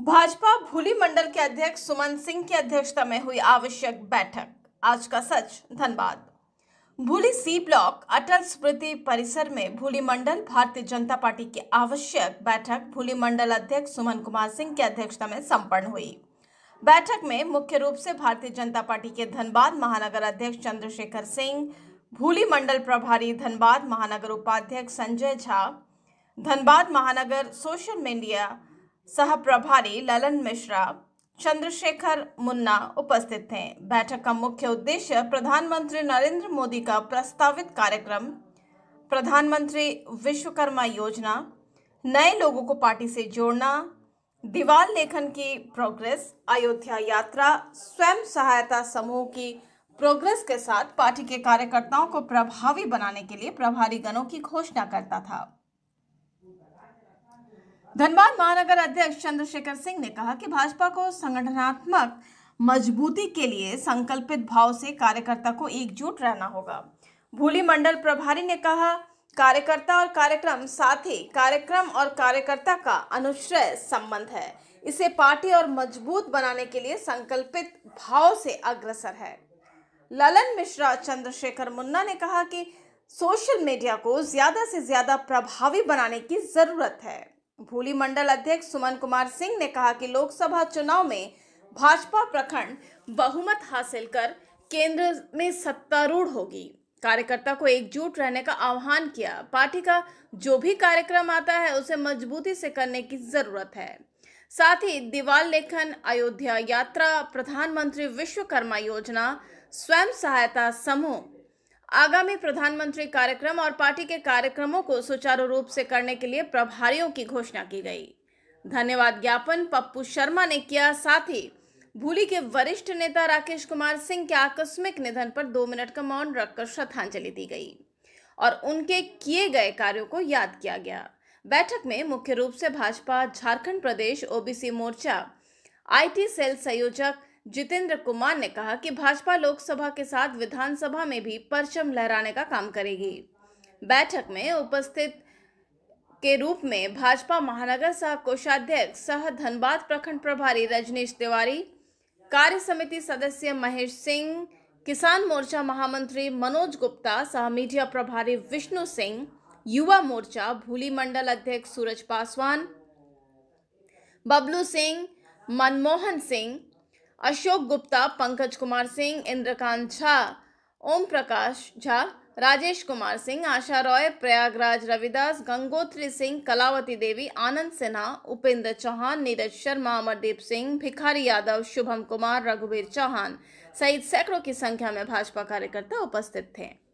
भाजपा भूली मंडल के अध्यक्ष सुमन सिंह की अध्यक्षता में हुई आवश्यक बैठक आज का सच धनबाद भूली सी ब्लॉक अटल स्मृति परिसर में भूली मंडल भारतीय जनता पार्टी की आवश्यक बैठक भूली मंडल अध्यक्ष सुमन कुमार सिंह की अध्यक्षता में संपन्न हुई बैठक में मुख्य रूप से भारतीय जनता पार्टी के धनबाद महानगर अध्यक्ष चंद्रशेखर सिंह भूली मंडल प्रभारी धनबाद महानगर उपाध्यक्ष संजय झा धनबाद महानगर सोशल मीडिया सह प्रभारी ललन मिश्रा चंद्रशेखर मुन्ना उपस्थित थे बैठक का मुख्य उद्देश्य प्रधानमंत्री नरेंद्र मोदी का प्रस्तावित कार्यक्रम प्रधानमंत्री विश्वकर्मा योजना नए लोगों को पार्टी से जोड़ना दीवार लेखन की प्रोग्रेस अयोध्या यात्रा स्वयं सहायता समूह की प्रोग्रेस के साथ पार्टी के कार्यकर्ताओं को प्रभावी बनाने के लिए प्रभारी गणों की घोषणा करता था धनबाद महानगर अध्यक्ष चंद्रशेखर सिंह ने कहा कि भाजपा को संगठनात्मक मजबूती के लिए संकल्पित भाव से कार्यकर्ता को एकजुट रहना होगा भूली मंडल प्रभारी ने कहा कार्यकर्ता और कार्यक्रम साथ ही कार्यक्रम और कार्यकर्ता का अनुश्रय संबंध है इसे पार्टी और मजबूत बनाने के लिए संकल्पित भाव से अग्रसर है ललन मिश्रा चंद्रशेखर मुन्ना ने कहा कि सोशल मीडिया को ज्यादा से ज्यादा प्रभावी बनाने की जरूरत है भूली मंडल अध्यक्ष सुमन कुमार सिंह ने कहा कि लोकसभा चुनाव में भाजपा प्रखंड बहुमत हासिल कर केंद्र में सत्तारूढ़ होगी कार्यकर्ता को एकजुट रहने का आह्वान किया पार्टी का जो भी कार्यक्रम आता है उसे मजबूती से करने की जरूरत है साथ ही दीवार लेखन अयोध्या यात्रा प्रधानमंत्री विश्वकर्मा योजना स्वयं सहायता समूह आगामी प्रधानमंत्री कार्यक्रम और पार्टी के कार्यक्रमों को सुचारू रूप से करने के लिए प्रभारियों की घोषणा की गई धन्यवाद ज्ञापन पप्पू शर्मा ने किया साथ ही भूली के वरिष्ठ नेता राकेश कुमार सिंह के आकस्मिक निधन पर दो मिनट का मौन रखकर श्रद्धांजलि दी गई और उनके किए गए कार्यों को याद किया गया बैठक में मुख्य रूप से भाजपा झारखंड प्रदेश ओबीसी मोर्चा आईटी सेल संयोजक जितेंद्र कुमार ने कहा कि भाजपा लोकसभा के साथ विधानसभा में भी परचम लहराने का काम करेगी बैठक में उपस्थित के रूप में भाजपा महानगर सह कोषाध्यक्ष सह धनबाद प्रखंड प्रभारी रजनीश तिवारी कार्य समिति सदस्य महेश सिंह किसान मोर्चा महामंत्री मनोज गुप्ता सह मीडिया प्रभारी विष्णु सिंह युवा मोर्चा भूली मंडल अध्यक्ष सूरज पासवान बबलू सिंह मनमोहन सिंह अशोक गुप्ता पंकज कुमार सिंह इंद्रकांत झा ओम प्रकाश झा राजेश कुमार सिंह आशा रॉय प्रयागराज रविदास गंगोत्री सिंह कलावती देवी आनंद सिन्हा उपेंद्र चौहान नीरज शर्मा अमरदीप सिंह भिखारी यादव शुभम कुमार रघुवीर चौहान सहित सैकड़ों की संख्या में भाजपा कार्यकर्ता उपस्थित थे